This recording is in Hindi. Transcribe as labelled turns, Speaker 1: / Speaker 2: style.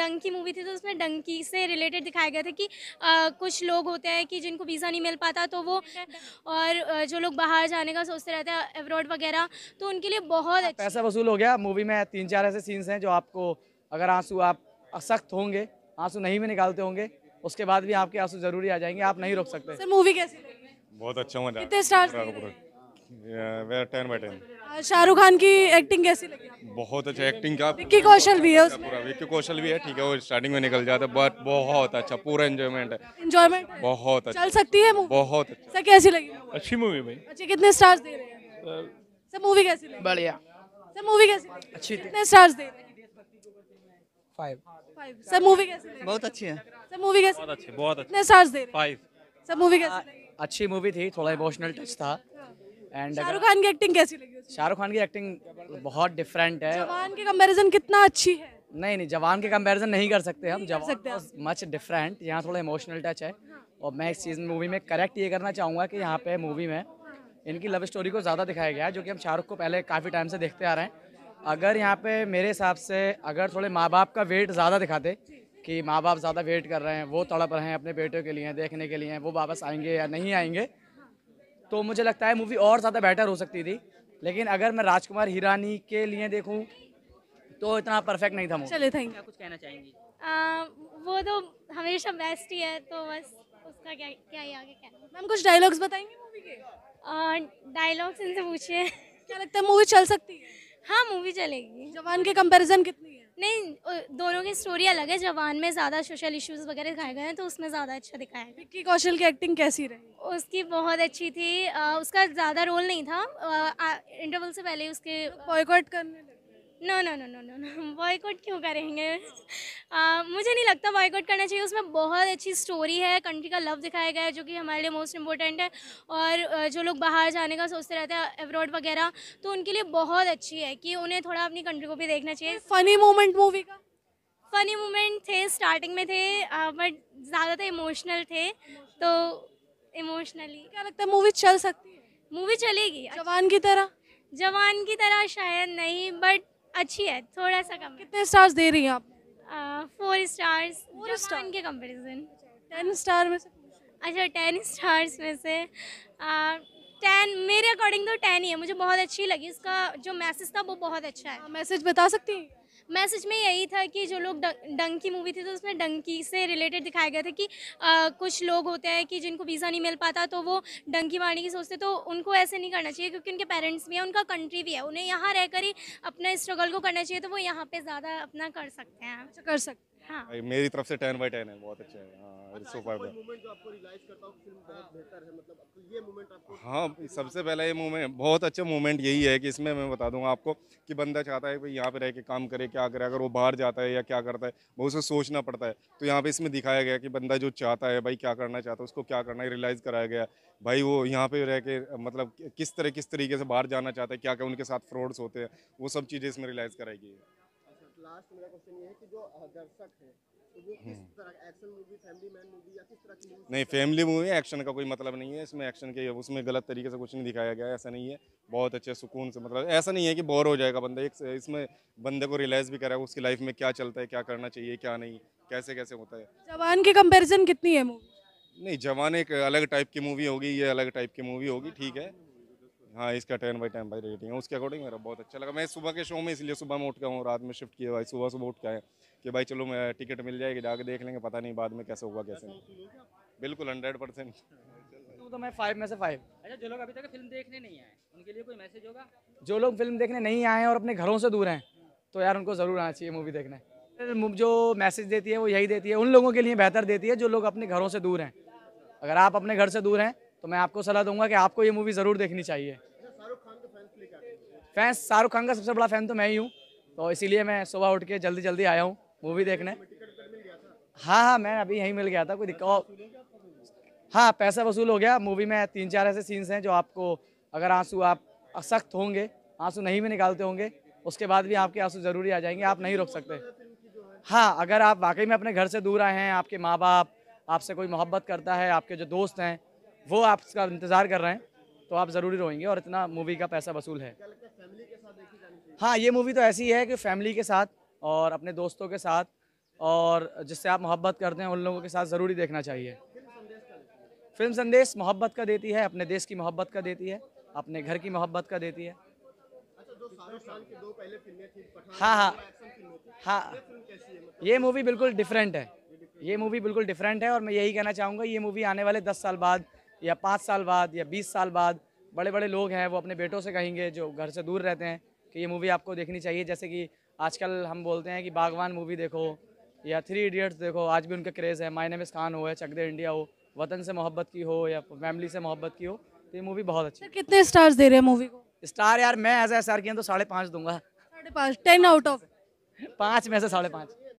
Speaker 1: डंकी मूवी थी तो उसमें डंकी से रिलेटेड दिखाया गया था कि आ, कुछ लोग होते हैं कि जिनको वीज़ा नहीं मिल पाता तो वो और जो लोग बाहर जाने का सोचते रहते हैं अब्रॉड वगैरह तो उनके लिए बहुत अच्छा पैसा
Speaker 2: वसूल हो गया मूवी में तीन चार ऐसे सीन्स हैं जो आपको अगर आंसू आप सख्त होंगे आंसू नहीं भी निकालते होंगे उसके बाद भी आपके आंसू जरूरी आ जाएंगे आप नहीं रोक सकते
Speaker 3: सर मूवी कैसी
Speaker 4: बहुत अच्छा मजा कितने stars ten by ten
Speaker 3: Shahrukh Khan की एक्टिंग कैसी लगी
Speaker 4: बहुत अच्छा एक्टिंग का विक्की कौशल भी है पूरा विक्की कौशल भी है ठीक है वो स्टार्टिंग में निकल जाता है बट बहुत अच्छा पूरा एंजॉयमेंट है एंजॉयमेंट बहुत अच्छा चल सकती है बहुत अच्छा।,
Speaker 3: अच्छा कैसी लगी अच्छी मूवी भाई अच्छी कितने स्टार्स दे रहे
Speaker 4: हैं
Speaker 3: मूवी अच्छा, कैसी लगी बढ़िया सर अच्छा, मूवी कैसी अच्छी कितने स्टार्स दे
Speaker 2: रहे
Speaker 3: हैं मूवी कैसी बहुत अच्छी है
Speaker 2: सर मूवी कैसी बहुत अच्छी बहुत अच्छी स्टार्स दे फाइव सर मूवी कैसी अच्छी मूवी थी थोड़ा इमोशनल टच था एंड शाहरुख खान की
Speaker 3: एक्टिंग कैसी लगी
Speaker 2: शाहरुख खान की एक्टिंग बहुत डिफरेंट है जवान के कंपैरिजन कितना अच्छी है नहीं नहीं जवान के कंपैरिजन नहीं कर सकते हम जवान मच डिफरेंट यहाँ थोड़ा इमोशनल टच है और मैं इस चीज़ मूवी में करेक्ट ये करना चाहूँगा कि यहाँ पे मूवी में इनकी लव स्टोरी को ज़्यादा दिखाया गया है जो कि हम शाहरुख को पहले काफ़ी टाइम से देखते आ रहे हैं अगर यहाँ पे मेरे हिसाब से अगर थोड़े माँ बाप का वेट ज़्यादा दिखाते कि माँ बाप ज़्यादा वेट कर रहे हैं वो तड़प रहे हैं अपने बेटों के लिए देखने के लिए वो वापस आएंगे या नहीं आएंगे तो मुझे लगता है मूवी और ज़्यादा बेटर हो सकती थी लेकिन अगर मैं राजकुमार हिरानी के लिए देखूँ तो इतना परफेक्ट नहीं था चले थैंक
Speaker 3: यू कुछ कहना
Speaker 4: चाहेंगी
Speaker 1: आ, वो तो हमेशा बेस्ट ही है तो बस उसका क्या क्या ही आगे कहना मैम कुछ डायलॉग्स बताएंगे मूवी के डायलॉग्स इनसे पूछिए क्या लगता है मूवी चल सकती है हाँ मूवी चलेगी जवान के कंपैरिजन कितनी है नहीं दोनों की स्टोरी अलग है जवान में ज़्यादा सोशल इश्यूज वगैरह दिखाए गए हैं तो उसमें ज़्यादा अच्छा दिखाया गया विक्की कौशल की एक्टिंग कैसी रही उसकी बहुत अच्छी थी आ, उसका ज़्यादा रोल नहीं था इंटरवल से पहले उसके बॉयकॉट तो करने no no no no no boycott क्यों करेंगे आ, मुझे नहीं लगता बॉयकॉट करना चाहिए उसमें बहुत अच्छी स्टोरी है कंट्री का लव दिखाया गया है जो कि हमारे लिए मोस्ट इम्पोर्टेंट है और जो लोग बाहर जाने का सोचते रहते हैं एवरॉड वगैरह तो उनके लिए बहुत अच्छी है कि उन्हें थोड़ा अपनी कंट्री को भी देखना चाहिए फ़नी मोमेंट मूवी का फ़नी मोमेंट थे स्टार्टिंग में थे बट ज़्यादातर इमोशनल थे तो इमोशनली क्या लगता है मूवी चल सकती है मूवी चलेगी जवान की तरह जवान की तरह शायद नहीं बट अच्छी है थोड़ा सा कम कितने स्टार्स दे रही हैं आप फोर स्टार्स फोर स्टार के कंपैरिजन टेन स्टार में से अच्छा टेन स्टार्स में से uh, टेन मेरे अकॉर्डिंग तो टेन ही है मुझे बहुत अच्छी लगी इसका जो मैसेज था वो बहुत अच्छा है मैसेज हाँ, बता सकती हैं मैसेज में यही था कि जो लोग डंकी मूवी थी तो उसमें डंकी से रिलेटेड दिखाया गया था कि आ, कुछ लोग होते हैं कि जिनको वीज़ा नहीं मिल पाता तो वो डंकी मारने की सोचते तो उनको ऐसे नहीं करना चाहिए क्योंकि उनके पेरेंट्स भी हैं उनका कंट्री भी है उन्हें यहाँ रहकर ही अपना स्ट्रगल को करना चाहिए तो वो यहाँ पर ज़्यादा अपना कर सकते हैं अच्छा, कर
Speaker 4: सकते हाँ मेरी तरफ से टेन बाई टेन है बहुत हाँ, अच्छा है सुपर मतलब तो हाँ सबसे पहला ये मूवमेंट बहुत अच्छा मूवमेंट यही है कि इसमें मैं बता दूंगा आपको कि बंदा चाहता है भाई यहाँ पे रह के काम करे क्या करे अगर वो बाहर जाता है या क्या करता है वो उसे सोचना पड़ता है तो यहाँ पे इसमें दिखाया गया कि बंदा जो चाहता है भाई क्या करना चाहता है उसको क्या करना है रियलाइज़ कराया गया भाई वो यहाँ पे रह के मतलब किस तरह किस तरीके से बाहर जाना चाहता है क्या क्या उनके साथ फ्रॉड्स होते हैं वो सब चीज़ें इसमें रियलाइज़ कराई गई है लास्ट मेरा क्वेश्चन ये है कि जो दर्शक फैमिली तो हम्म। मूवी नहीं फैमिली मूवी एक्शन का कोई मतलब नहीं है इसमें एक्शन के उसमें गलत तरीके से कुछ नहीं दिखाया गया ऐसा नहीं है बहुत अच्छे सुकून से मतलब ऐसा नहीं है कि बोर हो जाएगा बंदा एक इसमें बंदे को रियलाइज़ भी करेगा उसकी लाइफ में क्या चलता है क्या करना चाहिए क्या नहीं कैसे कैसे होता है
Speaker 3: जवान की कंपेरिजन कितनी है
Speaker 4: मूवी नहीं जवान एक अलग टाइप की मूवी होगी ये अलग टाइप की मूवी होगी ठीक है हाँ इसका ten by ten by rating है उसके अकॉर्डिंग मेरा बहुत अच्छा लगा मैं सुबह के शो में इसलिए सुबह में उठ गया हूँ रात में शिफ्ट किया भाई सुबह सुबह उठ के आए कि भाई चलो मैं टिकट मिल जाएगी जाके देख लेंगे पता नहीं बाद में कैसे हुआ कैसे बिल्कुल हंड्रेड परसेंट तो मैं फाइव में से फाइव
Speaker 2: अच्छा, जो लोग अभी तक फिल्म देखने नहीं आए उनके लिए कोई मैसेज होगा जो लोग फिल्म देखने नहीं आए और अपने घरों से दूर हैं तो यार उनको ज़रूर आना चाहिए मूवी देखने जो मैसेज देती है वो यही देती है उन लोगों के लिए बेहतर देती है जो लोग अपने घरों से दूर हैं अगर आप अपने घर से दूर हैं तो मैं आपको सलाह दूंगा कि आपको ये मूवी ज़रूर देखनी चाहिए फैंस शाहरुख खान का सबसे बड़ा फ़ैन तो मैं ही हूँ तो इसीलिए मैं सुबह उठ के जल्दी जल्दी आया हूँ मूवी देखने हाँ हाँ मैं अभी यहीं मिल गया था कोई दिक्कत हाँ पैसा वसूल हो गया मूवी में तीन चार ऐसे सीन्स हैं जो आपको अगर आंसू आप सख्त होंगे आंसू नहीं भी निकालते होंगे उसके बाद भी आपके आंसू ज़रूरी आ जाएंगे आप नहीं रोक सकते हाँ अगर आप वाकई में अपने घर से दूर आए हैं आपके माँ बाप आपसे कोई मोहब्बत करता है आपके जो दोस्त हैं वो आपका इंतज़ार कर रहे हैं तो आप ज़रूरी रोएंगे और इतना मूवी का पैसा वसूल है हाँ ये मूवी तो ऐसी है कि फैमिली के साथ और अपने दोस्तों के साथ और जिससे आप मोहब्बत करते हैं उन लोगों के साथ ज़रूरी देखना चाहिए फिल्म संदेश मोहब्बत का देती है अपने देश की मोहब्बत का देती है अपने घर की मोहब्बत का देती है
Speaker 4: हाँ हाँ हाँ ये
Speaker 2: मूवी बिल्कुल डिफरेंट है ये मूवी बिल्कुल डिफरेंट है और मैं यही कहना चाहूँगा ये मूवी आने वाले दस साल बाद या पाँच साल बाद या बीस साल बाद बड़े बड़े लोग हैं वो अपने बेटों से कहेंगे जो घर से दूर रहते हैं कि ये मूवी आपको देखनी चाहिए जैसे कि आजकल हम बोलते हैं कि बागवान मूवी देखो या थ्री इडियट्स देखो आज भी उनका क्रेज़ है मायने में खान हो या चकदे इंडिया हो वतन से मोहब्बत की हो या फैमिली से मोहब्बत की हो तो ये मूवी बहुत अच्छी कितने स्टार्स दे रहे हैं मूवी को स्टार यार मैं एज ए आर किया तो साढ़े पाँच दूंगा
Speaker 3: साढ़े पाँच टेन आउट ऑफ
Speaker 2: पाँच में से साढ़े पाँच